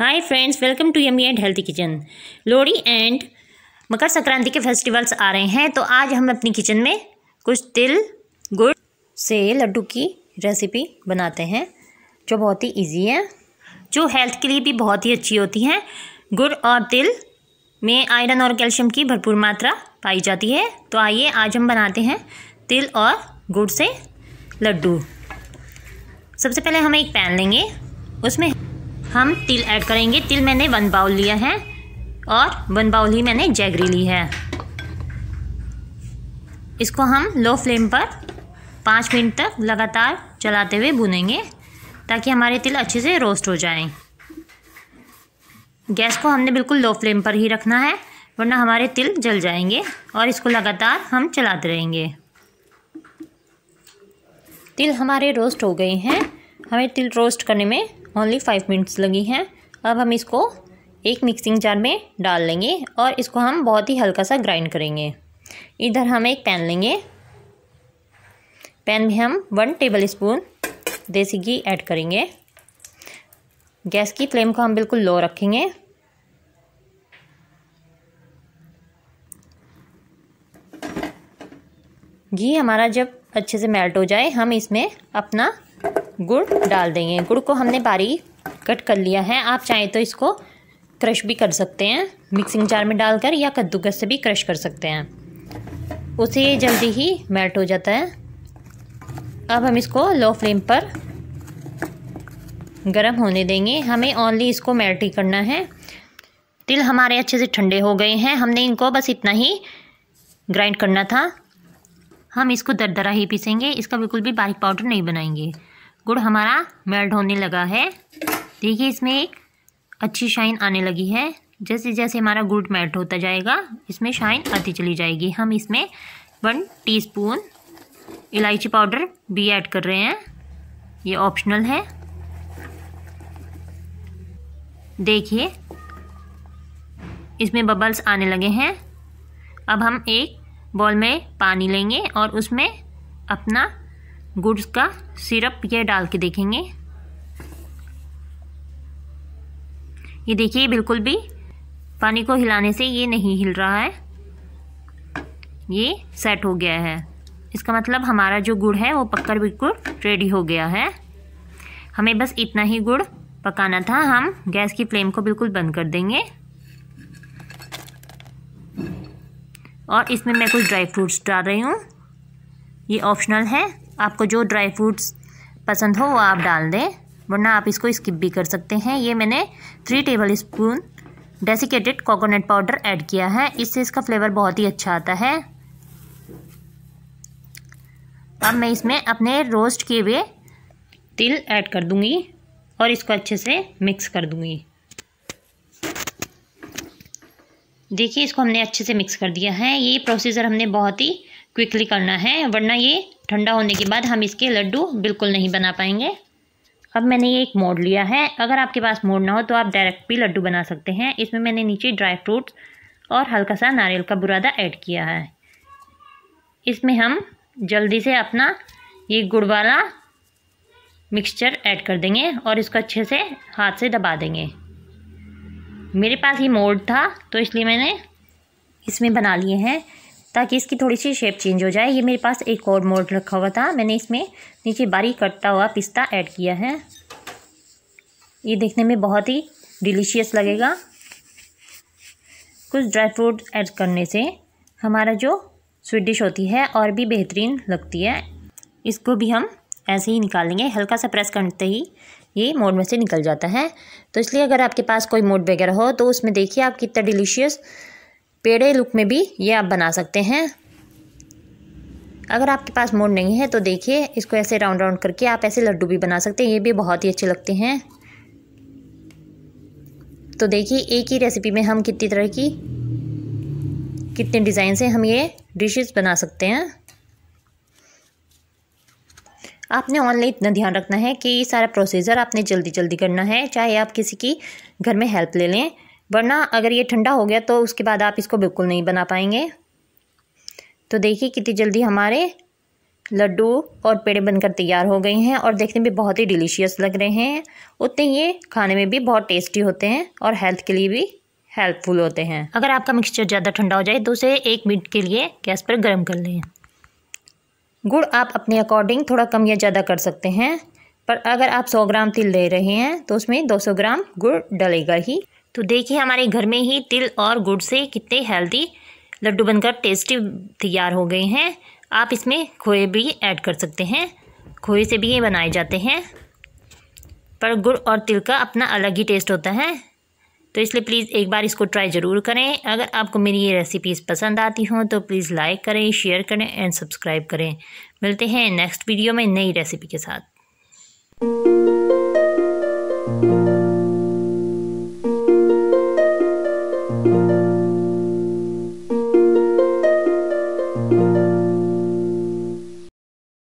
Hi friends welcome to yummy and healthy kitchen Lohri and Makar Sankranti के festivals आ रहे हैं तो आज हम अपनी किचन में कुछ तिल गुड़ से लड्डू की रेसिपी बनाते हैं जो बहुत ही इजी है जो हेल्थ के लिए भी बहुत ही अच्छी होती है गुड़ और तिल में आयरन और कैल्शियम की भरपूर मात्रा पाई जाती है तो आइए आज हम बनाते हैं तिल और गुड़ से लड्डू सबसे पहले हम एक पैन लेंगे उसमें हम तिल ऐड करेंगे तिल मैंने वन बाउल लिया है और वन बाउल ही मैंने जैगरी ली है इसको हम लो फ्लेम पर पाँच मिनट तक लगातार चलाते हुए भुनेंगे ताकि हमारे तिल अच्छे से रोस्ट हो जाएं। गैस को हमने बिल्कुल लो फ्लेम पर ही रखना है वरना हमारे तिल जल जाएंगे और इसको लगातार हम चलाते रहेंगे तिल हमारे रोस्ट हो गए हैं हमें तिल रोस्ट करने में ओनली फाइव मिनट्स लगी हैं अब हम इसको एक मिक्सिंग जार में डाल लेंगे और इसको हम बहुत ही हल्का सा ग्राइंड करेंगे इधर हम एक पैन लेंगे पैन में हम one tablespoon desi ghee add करेंगे गैस की फ्लेम को हम बिल्कुल लो रखेंगे घी हमारा जब अच्छे से मेल्ट हो जाए हम इसमें अपना गुड़ डाल देंगे गुड़ को हमने बारीक कट कर लिया है आप चाहें तो इसको क्रश भी कर सकते हैं मिक्सिंग जार में डालकर या कद्दूकस से भी क्रश कर सकते हैं उसे ये जल्दी ही मेल्ट हो जाता है अब हम इसको लो फ्लेम पर गर्म होने देंगे हमें ओनली इसको मेल्ट ही करना है तिल हमारे अच्छे से ठंडे हो गए हैं हमने इनको बस इतना ही ग्राइंड करना था हम इसको दरदरा ही पीसेंगे इसका बिल्कुल भी बारीक पाउडर नहीं बनाएंगे गुड़ हमारा मेल्ट होने लगा है देखिए इसमें एक अच्छी शाइन आने लगी है जैसे जैसे हमारा गुड़ मेल्ट होता जाएगा इसमें शाइन आती चली जाएगी हम इसमें वन टीस्पून इलायची पाउडर भी ऐड कर रहे हैं ये ऑप्शनल है देखिए इसमें बबल्स आने लगे हैं अब हम एक बॉल में पानी लेंगे और उसमें अपना गुड़ का सिरप यह डाल के देखेंगे ये देखिए बिल्कुल भी पानी को हिलाने से ये नहीं हिल रहा है ये सेट हो गया है इसका मतलब हमारा जो गुड़ है वो पककर बिल्कुल रेडी हो गया है हमें बस इतना ही गुड़ पकाना था हम गैस की फ्लेम को बिल्कुल बंद कर देंगे और इसमें मैं कुछ ड्राई फ्रूट्स डाल रही हूँ ये ऑप्शनल है आपको जो ड्राई फ्रूट्स पसंद हो वो आप डाल दें वरना आप इसको स्किप भी कर सकते हैं ये मैंने three tablespoon desiccated coconut powder add किया है इससे इसका फ्लेवर बहुत ही अच्छा आता है अब मैं इसमें अपने रोस्ट किए हुए तिल ऐड कर दूंगी और इसको अच्छे से मिक्स कर दूंगी देखिए इसको हमने अच्छे से मिक्स कर दिया है ये प्रोसीजर हमने बहुत ही क्विकली करना है वरना ये ठंडा होने के बाद हम इसके लड्डू बिल्कुल नहीं बना पाएंगे अब मैंने ये एक मोड़ लिया है अगर आपके पास मोड़ ना हो तो आप डायरेक्ट भी लड्डू बना सकते हैं इसमें मैंने नीचे ड्राई फ्रूट्स और हल्का सा नारियल का बुरादा ऐड किया है इसमें हम जल्दी से अपना ये गुड़ वाला मिक्सचर ऐड कर देंगे और इसको अच्छे से हाथ से दबा देंगे मेरे पास ये मोड़ था तो इसलिए मैंने इसमें बना लिए हैं ताकि इसकी थोड़ी सी शेप चेंज हो जाए ये मेरे पास एक और मोल्ड रखा हुआ था मैंने इसमें नीचे बारीक कटता हुआ पिस्ता ऐड किया है ये देखने में बहुत ही डिलीशियस लगेगा कुछ ड्राई फ्रूट ऐड करने से हमारा जो स्वीट डिश होती है और भी बेहतरीन लगती है इसको भी हम ऐसे ही निकाल लेंगे हल्का सा प्रेस करते ही ये मोड में से निकल जाता है तो इसलिए अगर आपके पास कोई मोड वगैरह हो तो उसमें देखिए आप कितना डिलीशियस पेड़े लुक में भी ये आप बना सकते हैं अगर आपके पास मोड़ नहीं है तो देखिए इसको ऐसे राउंड राउंड करके आप ऐसे लड्डू भी बना सकते हैं ये भी बहुत ही अच्छे लगते हैं तो देखिए एक ही रेसिपी में हम कितनी तरह की कितने डिज़ाइन से हम ये डिशेस बना सकते हैं आपने ऑनलाइन इतना ध्यान रखना है कि ये सारा प्रोसीजर आपने जल्दी जल्दी करना है चाहे आप किसी की घर में हेल्प ले लें वरना अगर ये ठंडा हो गया तो उसके बाद आप इसको बिल्कुल नहीं बना पाएंगे तो देखिए कितनी जल्दी हमारे लड्डू और पेड़े बनकर तैयार हो गए हैं और देखने में बहुत ही डिलीशियस लग रहे हैं उतने ये खाने में भी बहुत टेस्टी होते हैं और हेल्थ के लिए भी हेल्पफुल होते हैं अगर आपका मिक्सचर ज़्यादा ठंडा हो जाए तो उसे एक मिनट के लिए गैस पर गर्म कर लें गुड़ आप अपने अकॉर्डिंग थोड़ा कम या ज़्यादा कर सकते हैं पर अगर आप 100 ग्राम तिल ले रहे हैं तो उसमें 200 ग्राम गुड़ डलेगा ही तो देखिए हमारे घर में ही तिल और गुड़ से कितने हेल्दी लड्डू बनकर टेस्टी तैयार हो गए हैं आप इसमें खोए भी ऐड कर सकते हैं खोए से भी ये बनाए जाते हैं पर गुड़ और तिल का अपना अलग ही टेस्ट होता है तो इसलिए प्लीज़ एक बार इसको ट्राई ज़रूर करें अगर आपको मेरी ये रेसिपीज़ पसंद आती हों तो प्लीज़ लाइक करें शेयर करें एंड सब्सक्राइब करें मिलते हैं नेक्स्ट वीडियो में नई रेसिपी के साथ